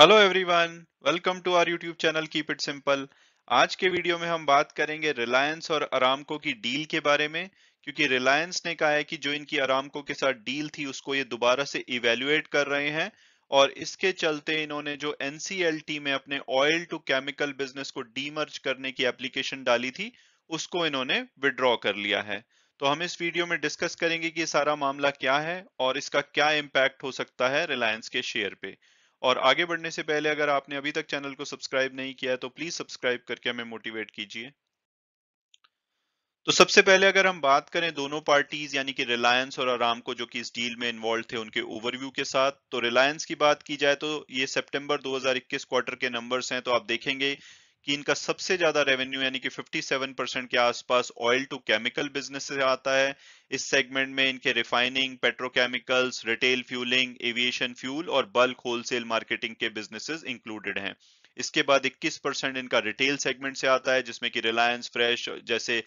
hello everyone welcome to our YouTube channel keep it simple आज के video में हम बात करेंगे रिलायंस और अरामको की डील के बारे में क्योंकि रिलायंस ने कहा है कि जो इनकी अरामको के साथ डील थी उसको ये दोबारा से इवेल्युएट कर रहे हैं और इसके चलते इन्होंने जो एनसीएलटी में अपने ऑयल टू केमिकल बिजनेस को डीमर्ज करने की एप्लीकेशन डाली थी उसको इन्होंने विड्रॉ कर लिया है तो हम इस वीडियो में डिस्कस करेंगे कि सारा मामला क्या है और इसका क्या इम्पैक्ट हो सकता है रिलायंस के शेयर पे और आगे बढ़ने से पहले अगर आपने अभी तक चैनल को सब्सक्राइब नहीं किया है तो प्लीज सब्सक्राइब करके हमें मोटिवेट कीजिए तो सबसे पहले अगर हम बात करें दोनों पार्टीज यानी कि रिलायंस और आराम को जो कि इस डील में इन्वॉल्व थे उनके ओवरव्यू के साथ तो रिलायंस की बात की जाए तो ये सितंबर 2021 क्वार्टर के नंबर्स हैं तो आप देखेंगे कि इनका सबसे ज्यादा रेवेन्यू यानी कि 57 परसेंट के आसपास ऑयल टू केमिकल बिजनेस से आता है इस सेगमेंट में इनके refining petrochemicals retail fuelling aviation fuel और बल्क होलसेल मार्केटिंग के बिजनेसेस इंक्लूडेड हैं इसके बाद 21 परसेंट इनका रिटेल सेगमेंट से आता है जिसमें कि रिलायंस फ्रेश जैसे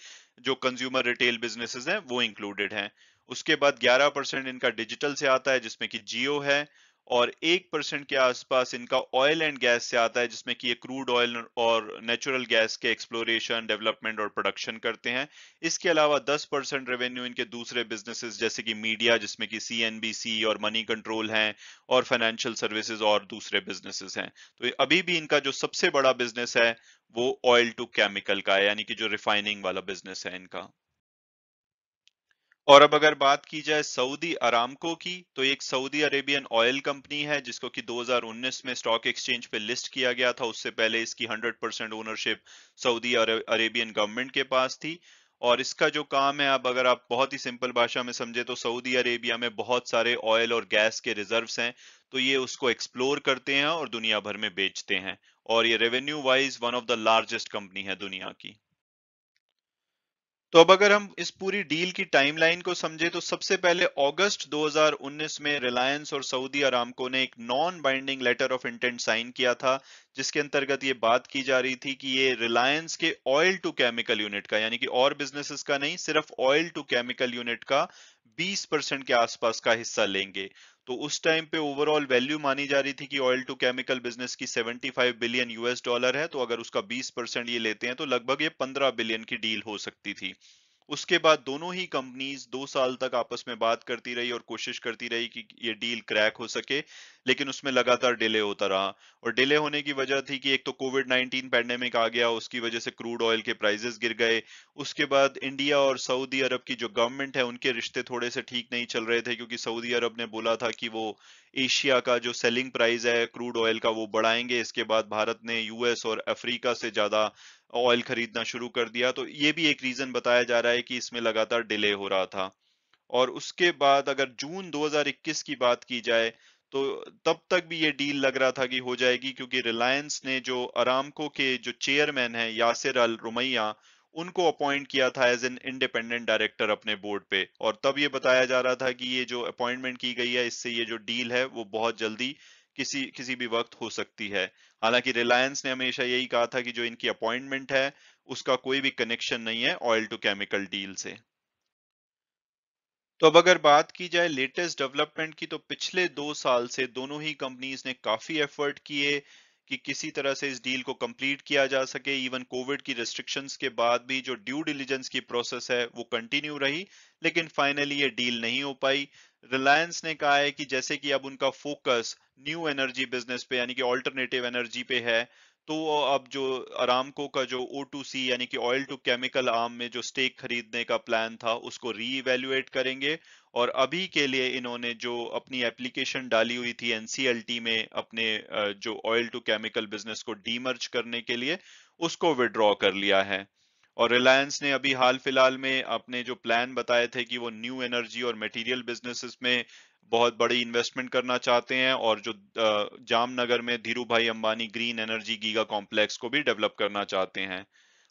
जो कंज्यूमर रिटेल बिजनेसेस हैं वो इंक्लूडेड हैं उसके बाद 11 परसेंट इनका डिजिटल से आता है जिसमें कि जियो है और एक परसेंट के आसपास इनका ऑयल एंड गैस से आता है जिसमें कि ये क्रूड ऑयल और नेचुरल गैस के एक्सप्लोरेशन डेवलपमेंट और प्रोडक्शन करते हैं इसके अलावा 10 परसेंट रेवेन्यू इनके दूसरे बिजनेसेस जैसे कि मीडिया जिसमें कि सी और मनी कंट्रोल हैं और फाइनेंशियल सर्विसेज और दूसरे बिजनेसेस हैं तो अभी भी इनका जो सबसे बड़ा बिजनेस है वो ऑयल टू केमिकल का है यानी कि जो रिफाइनिंग वाला बिजनेस है इनका और अब अगर बात की जाए सऊदी अरामको की तो एक सऊदी अरेबियन ऑयल कंपनी है जिसको कि 2019 में स्टॉक एक्सचेंज पे लिस्ट किया गया था उससे पहले इसकी 100 percent ownership Saudi Arabian government के पास थी और इसका जो काम है अब अगर आप बहुत ही सिंपल भाषा में समझे तो सऊदी अरेबिया में बहुत सारे ऑयल और गैस के रिजर्व्स हैं तो ये उसको एक्सप्लोर करते हैं और दुनिया भर में बेचते हैं और ये revenue wise one of the largest company है दुनिया की तो अब अगर हम इस पूरी डील की टाइमलाइन को समझे तो सबसे पहले अगस्त 2019 में रिलायंस और सऊदी अरामको ने एक non binding letter of intent sign किया था जिसके अंतर्गत ये बात की जा रही थी कि ये रिलायंस के ऑयल टू केमिकल यूनिट का यानी कि और बिजनेसेस का नहीं सिर्फ ऑयल टू केमिकल यूनिट का 20 परसेंट के आसपास का हिस्सा लेंगे तो उस टाइम पे ओवरऑल वैल्यू मानी जा रही थी कि ऑयल टू केमिकल बिजनेस की 75 बिलियन यूएस डॉलर है तो अगर उसका 20 परसेंट ये लेते हैं तो लगभग ये 15 बिलियन की डील हो सकती थी उसके बाद दोनों ही कंपनीज दो साल तक आपस में बात करती रही और कोशिश करती रही कि ये डील क्रैक हो सके लेकिन उसमें लगातार डिले होता रहा और डिले होने की वजह थी कि एक तो कोविड 19 पैंडेमिक आ गया उसकी वजह से क्रूड ऑयल के प्राइजेस गिर गए उसके बाद इंडिया और सऊदी अरब की जो गवर्नमेंट है उनके रिश्ते थोड़े से ठीक नहीं चल रहे थे क्योंकि सऊदी अरब ने बोला था कि वो एशिया का जो सेलिंग प्राइस है क्रूड ऑयल का वो बढ़ाएंगे इसके बाद भारत ने यूएस और अफ्रीका से ज्यादा ऑयल खरीदना शुरू कर दिया तो ये भी एक रीजन बताया जा रहा है कि इसमें लगातार डिले हो रहा था और उसके बाद अगर जून 2021 की बात की जाए तो तब तक भी ये डील लग रहा था कि हो जाएगी क्योंकि रिलायंस ने जो अरामको के जो चेयरमैन है यासिर अल रुमैया उनको अपॉइंट किया था एज एन इंडिपेंडेंट डायरेक्टर अपने बोर्ड पे और तब ये बताया जा रहा था कि ये जो अपॉइंटमेंट की गई है इससे ये जो डील है वो बहुत जल्दी किसी किसी भी वक्त हो सकती है हालांकि रिलायंस ने हमेशा यही कहा था कि जो इनकी अपॉइंटमेंट है उसका कोई भी कनेक्शन नहीं है ऑयल टू केमिकल डील से तो अब अगर बात की जाए लेटेस्ट डेवलपमेंट की तो पिछले दो साल से दोनों ही कंपनीज ने काफी एफर्ट किए कि किसी तरह से इस डील को कंप्लीट किया जा सके इवन कोविड की रिस्ट्रिक्शंस के बाद भी जो ड्यू डिलीजेंस की प्रोसेस है वो कंटिन्यू रही लेकिन फाइनली ये डील नहीं हो पाई रिलायंस ने कहा है कि जैसे कि अब उनका फोकस न्यू एनर्जी बिजनेस पे यानी कि ऑल्टरनेटिव एनर्जी पे है तो अब जो अरामको का जो ओ टू सी यानी कि ऑयल टू केमिकल आर्म में जो स्टेक खरीदने का प्लान था उसको री इवेल्युएट करेंगे और अभी के लिए इन्होंने जो अपनी एप्लीकेशन डाली हुई थी एनसीएलटी में अपने जो ऑयल टू केमिकल बिजनेस को डीमर्ज करने के लिए उसको विड्रॉ कर लिया है और रिलायंस ने अभी हाल फिलहाल में अपने जो प्लान बताए थे कि वो न्यू एनर्जी और मटेरियल बिजनेसेस में बहुत बड़ी इन्वेस्टमेंट करना चाहते हैं और जो जामनगर में Dhirubhai Ambani green energy giga complex को भी डेवलप करना चाहते हैं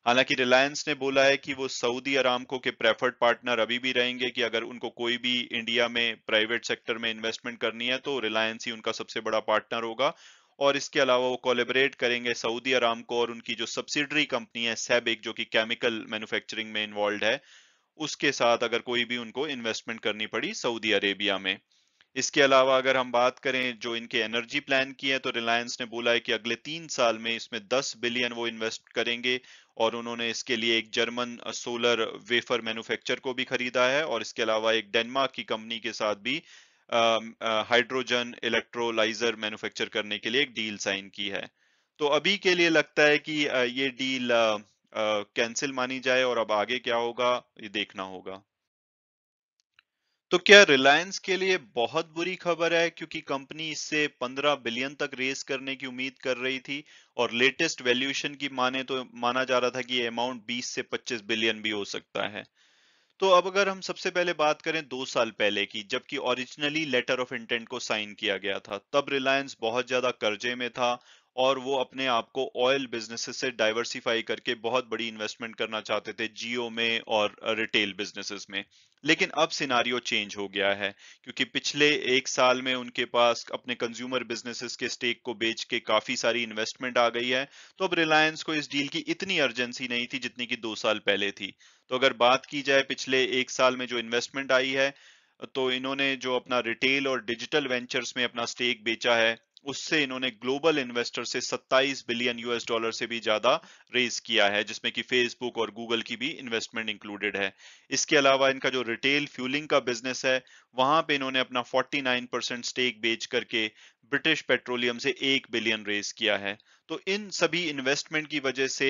हालांकि रिलायंस ने बोला है कि वो सऊदी अरामको के प्रेफर्ड पार्टनर अभी भी रहेंगे कि अगर उनको कोई भी इंडिया में प्राइवेट सेक्टर में इन्वेस्टमेंट करनी है तो रिलायंस ही उनका सबसे बड़ा पार्टनर होगा और इसके अलावा वो कोलेबरेट करेंगे सऊदी अरामको और उनकी जो सब्सिडरी कंपनी है सैबिक जो कि केमिकल मैन्युफैक्चरिंग में इन्वॉल्व है उसके साथ अगर कोई भी उनको इन्वेस्टमेंट करनी पड़ी सऊदी अरेबिया में इसके अलावा अगर हम बात करें जो इनके एनर्जी प्लान की है तो रिलायंस ने बोला है कि अगले तीन साल में इसमें 10 बिलियन वो इन्वेस्ट करेंगे और उन्होंने इसके लिए एक जर्मन सोलर वेफर मैन्युफैक्चर को भी खरीदा है और इसके अलावा एक डेनमार्क की कंपनी के साथ भी हाइड्रोजन इलेक्ट्रोलाइजर मैन्युफैक्चर करने के लिए एक डील साइन की है तो अभी के लिए लगता है कि ये डील कैंसिल मानी जाए और अब आगे क्या होगा ये देखना होगा तो क्या रिलायंस के लिए बहुत बुरी खबर है क्योंकि कंपनी इससे 15 बिलियन तक रेस करने की उम्मीद कर रही थी और लेटेस्ट वैल्यूएशन की माने तो माना जा रहा था कि अमाउंट 20 से 25 बिलियन भी हो सकता है तो अब अगर हम सबसे पहले बात करें दो साल पहले की जबकि ओरिजिनली लेटर ऑफ इंटेंट को साइन किया गया था तब रिलायंस बहुत ज्यादा कर्जे में था और वो अपने आप को ऑयल बिजनेस से डाइवर्सिफाई करके बहुत बड़ी इन्वेस्टमेंट करना चाहते थे जियो में और रिटेल बिजनेसेस में लेकिन अब सिनारियो चेंज हो गया है क्योंकि पिछले एक साल में उनके पास अपने कंज्यूमर बिजनेसेस के स्टेक को बेच के काफी सारी इन्वेस्टमेंट आ गई है तो अब रिलायंस को इस डील की इतनी अर्जेंसी नहीं थी जितनी की दो साल पहले थी तो अगर बात की जाए पिछले एक साल में जो इन्वेस्टमेंट आई है तो इन्होंने जो अपना रिटेल और डिजिटल वेंचर्स में अपना स्टेक बेचा है उससे इन्होंने ग्लोबल इन्वेस्टर से 27 बिलियन यूएस डॉलर से भी ज्यादा रेज किया है जिसमें कि फेसबुक और गूगल की भी इन्वेस्टमेंट इंक्लूडेड है इसके अलावा इनका जो रिटेल फ्यूलिंग का बिजनेस है वहां पे इन्होंने अपना 49 परसेंट स्टेक बेच करके ब्रिटिश पेट्रोलियम से एक बिलियन रेस किया है तो इन सभी इन्वेस्टमेंट की वजह से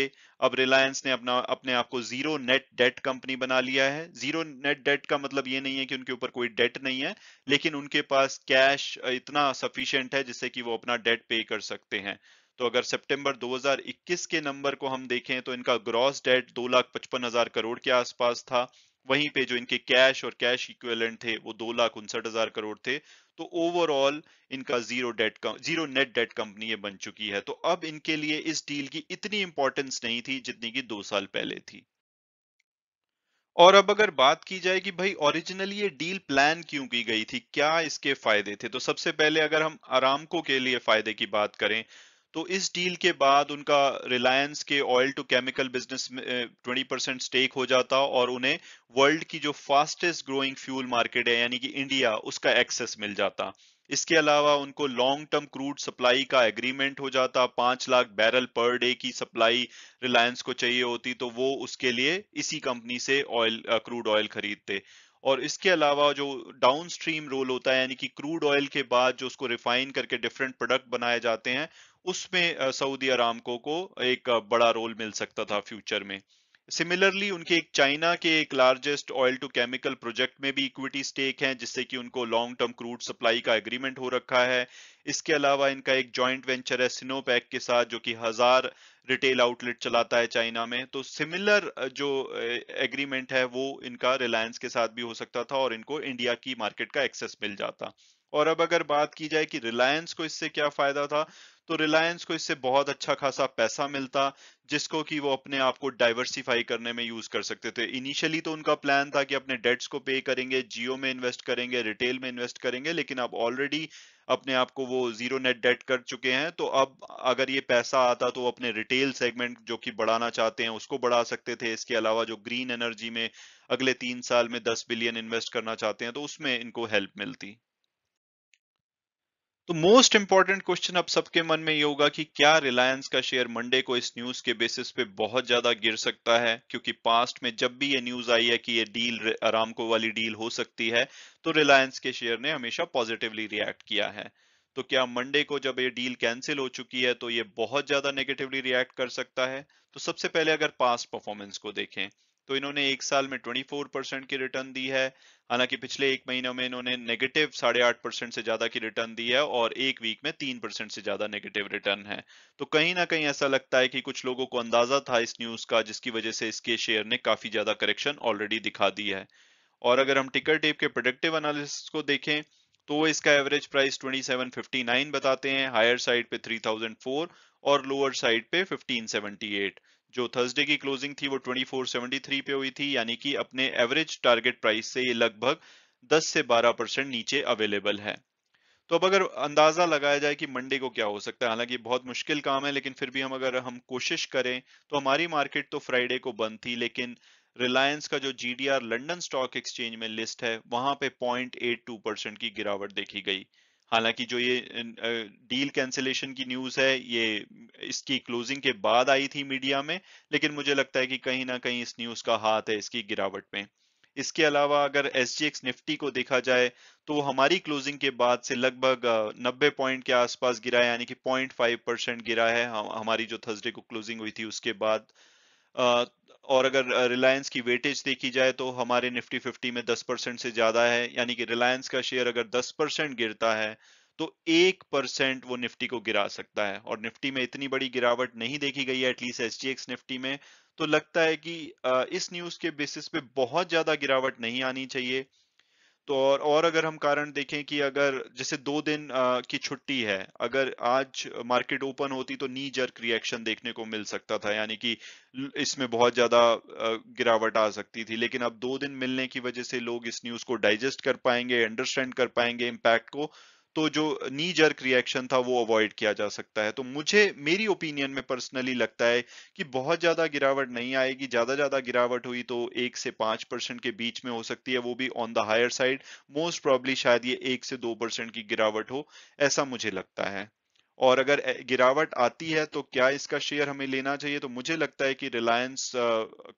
अब रिलायंस ने अपना अपने आप को जीरो नेट डेट कंपनी बना लिया है जीरो नेट डेट का मतलब ये नहीं है कि उनके ऊपर कोई डेट नहीं है लेकिन उनके पास कैश इतना सफिशियंट है जिससे कि वो अपना डेट पे कर सकते हैं तो अगर सितंबर 2021 के नंबर को हम देखें तो इनका ग्रॉस डेट दो लाख पचपन हजार करोड़ के आसपास था वहीं पे जो इनके कैश और कैश इक्वेलेंट थे वो दो लाख उनसठ हजार करोड़ थे तो ओवरऑल इनका zero debt zero net debt company ये बन चुकी है तो अब इनके लिए इस डील की इतनी इंपॉर्टेंस नहीं थी जितनी कि दो साल पहले थी और अब अगर बात की जाए कि भाई ओरिजिनली ये डील प्लान क्यों की गई थी क्या इसके फायदे थे तो सबसे पहले अगर हम को के लिए फायदे की बात करें तो इस डील के बाद उनका रिलायंस के ऑयल टू केमिकल बिजनेस में 20 परसेंट स्टेक हो जाता और उन्हें वर्ल्ड की जो फास्टेस्ट ग्रोइंग फ्यूल मार्केट है यानी कि इंडिया उसका एक्सेस मिल जाता इसके अलावा उनको लॉन्ग टर्म क्रूड सप्लाई का एग्रीमेंट हो जाता पांच लाख बैरल पर डे की सप्लाई रिलायंस को चाहिए होती तो वो उसके लिए इसी कंपनी से ऑयल क्रूड ऑयल खरीदते और इसके अलावा जो डाउन स्ट्रीम रोल होता है यानी कि क्रूड ऑयल के बाद जो उसको रिफाइन करके डिफरेंट प्रोडक्ट बनाए जाते हैं उसमें सऊदी अरामको को एक बड़ा रोल मिल सकता था फ्यूचर में सिमिलरली उनके एक चाइना के एक largest oil to chemical project में भी इक्विटी स्टेक है जिससे कि उनको लॉन्ग टर्म क्रूड सप्लाई का एग्रीमेंट हो रखा है इसके अलावा इनका एक जॉइंट वेंचर है सिनोपैक के साथ जो कि हजार रिटेल आउटलेट चलाता है चाइना में तो सिमिलर जो एग्रीमेंट है वो इनका रिलायंस के साथ भी हो सकता था और इनको इंडिया की मार्केट का एक्सेस मिल जाता और अब अगर बात की जाए कि रिलायंस को इससे क्या फायदा था तो रिलायंस को इससे बहुत अच्छा खासा पैसा मिलता जिसको कि वो अपने आप को डाइवर्सिफाई करने में यूज कर सकते थे इनिशियली तो उनका प्लान था कि अपने डेट्स को पे करेंगे जियो में इन्वेस्ट करेंगे रिटेल में इन्वेस्ट करेंगे लेकिन अब ऑलरेडी अपने आप को वो जीरो नेट डेट कर चुके हैं तो अब अगर ये पैसा आता तो अपने रिटेल सेगमेंट जो कि बढ़ाना चाहते हैं उसको बढ़ा सकते थे इसके अलावा जो ग्रीन एनर्जी में अगले तीन साल में दस बिलियन इन्वेस्ट करना चाहते हैं तो उसमें इनको हेल्प मिलती तो मोस्ट इंपॉर्टेंट क्वेश्चन अब सबके मन में ये होगा कि क्या रिलायंस का शेयर मंडे को इस न्यूज के बेसिस पे बहुत ज्यादा गिर सकता है क्योंकि पास्ट में जब भी ये न्यूज आई है कि ये डील आरामको वाली डील हो सकती है तो रिलायंस के शेयर ने हमेशा पॉजिटिवली रिएक्ट किया है तो क्या मंडे को जब ये डील कैंसिल हो चुकी है तो ये बहुत ज्यादा नेगेटिवली रिएक्ट कर सकता है तो सबसे पहले अगर पास्ट परफॉर्मेंस को देखें तो इन्होंने एक साल में 24 परसेंट की रिटर्न दी है हालांकि पिछले एक महीनों में इन्होंने नेगेटिव साढ़े आठ परसेंट से ज्यादा की रिटर्न दी है और एक वीक में तीन परसेंट से ज्यादा नेगेटिव रिटर्न है तो कहीं ना कहीं ऐसा लगता है कि कुछ लोगों को अंदाजा था इस न्यूज का जिसकी वजह से इसके शेयर ने काफी ज्यादा करेक्शन ऑलरेडी दिखा दी है और अगर हम टिकर टेप के प्रोडक्टिव एनालिस को देखें तो इसका एवरेज प्राइस 2759 बताते हैं हायर साइड पे 3004 और लोअर साइड पे 1578 जो थर्सडे की क्लोजिंग थी वो 2473 पे हुई थी यानी कि अपने एवरेज टारगेट प्राइस से ये लगभग 10 से 12 परसेंट नीचे अवेलेबल है तो अब अगर अंदाजा लगाया जाए कि मंडे को क्या हो सकता है हालांकि बहुत मुश्किल काम है लेकिन फिर भी हम अगर हम कोशिश करें तो हमारी मार्केट तो फ्राइडे को बंद थी लेकिन रिलायंस का जो जी लंडन स्टॉक एक्सचेंज में लिस्ट है वहां पे 0.82 परसेंट की गिरावट देखी गई हालांकि जो ये डील कैंसिलेशन की न्यूज है ये इसकी क्लोजिंग के बाद आई थी मीडिया में लेकिन मुझे लगता है कि कहीं ना कहीं इस न्यूज का हाथ है इसकी गिरावट में इसके अलावा अगर एस निफ्टी को देखा जाए तो वो हमारी क्लोजिंग के बाद से लगभग 90 पॉइंट के आसपास गिरा है यानी कि 0.5 परसेंट गिरा है हमारी जो थर्सडे को क्लोजिंग हुई थी उसके बाद और अगर रिलायंस की वेटेज देखी जाए तो हमारे निफ्टी 50 में 10 परसेंट से ज्यादा है यानी कि रिलायंस का शेयर अगर 10 परसेंट गिरता है तो एक परसेंट वो निफ्टी को गिरा सकता है और निफ्टी में इतनी बड़ी गिरावट नहीं देखी गई है एटलीस्ट एस निफ्टी में तो लगता है कि इस न्यूज के बेसिस पे बहुत ज्यादा गिरावट नहीं आनी चाहिए तो और और अगर हम कारण देखें कि अगर जैसे दो दिन आ, की छुट्टी है अगर आज मार्केट ओपन होती तो नी जर्क रिएक्शन देखने को मिल सकता था यानी कि इसमें बहुत ज्यादा गिरावट आ सकती थी लेकिन अब दो दिन मिलने की वजह से लोग इस न्यूज को डाइजेस्ट कर पाएंगे अंडरस्टैंड कर पाएंगे इम्पैक्ट को तो जो नी जर्क रिएक्शन था वो अवॉइड किया जा सकता है तो मुझे मेरी ओपिनियन में पर्सनली लगता है कि बहुत ज्यादा गिरावट नहीं आएगी ज्यादा ज्यादा गिरावट हुई तो एक से पांच परसेंट के बीच में हो सकती है वो भी on the higher side most probably शायद ये एक से दो परसेंट की गिरावट हो ऐसा मुझे लगता है और अगर गिरावट आती है तो क्या इसका शेयर हमें लेना चाहिए तो मुझे लगता है कि रिलायंस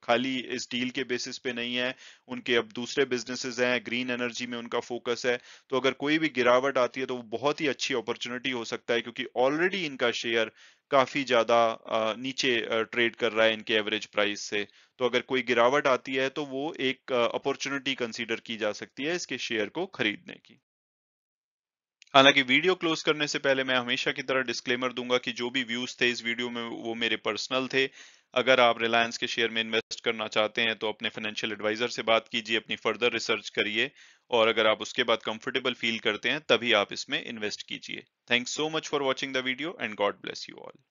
खाली इस डील के बेसिस पे नहीं है उनके अब दूसरे बिजनेसेस हैं ग्रीन एनर्जी में उनका फोकस है तो अगर कोई भी गिरावट आती है तो वो बहुत ही अच्छी अपॉर्चुनिटी हो सकता है क्योंकि ऑलरेडी इनका शेयर काफी ज्यादा नीचे ट्रेड कर रहा है इनके एवरेज प्राइस से तो अगर कोई गिरावट आती है तो वो एक अपॉर्चुनिटी कंसिडर की जा सकती है इसके शेयर को खरीदने की हालांकि वीडियो क्लोज करने से पहले मैं हमेशा की तरह डिस्क्लेमर दूंगा कि जो भी व्यूज थे इस वीडियो में वो मेरे पर्सनल थे अगर आप रिलायंस के शेयर में इन्वेस्ट करना चाहते हैं तो अपने फाइनेंशियल एडवाइजर से बात कीजिए अपनी फर्दर रिसर्च करिए और अगर आप उसके बाद कंफर्टेबल फील करते हैं तभी आप इसमें इन्वेस्ट कीजिए thanks so much for watching the video and God bless you all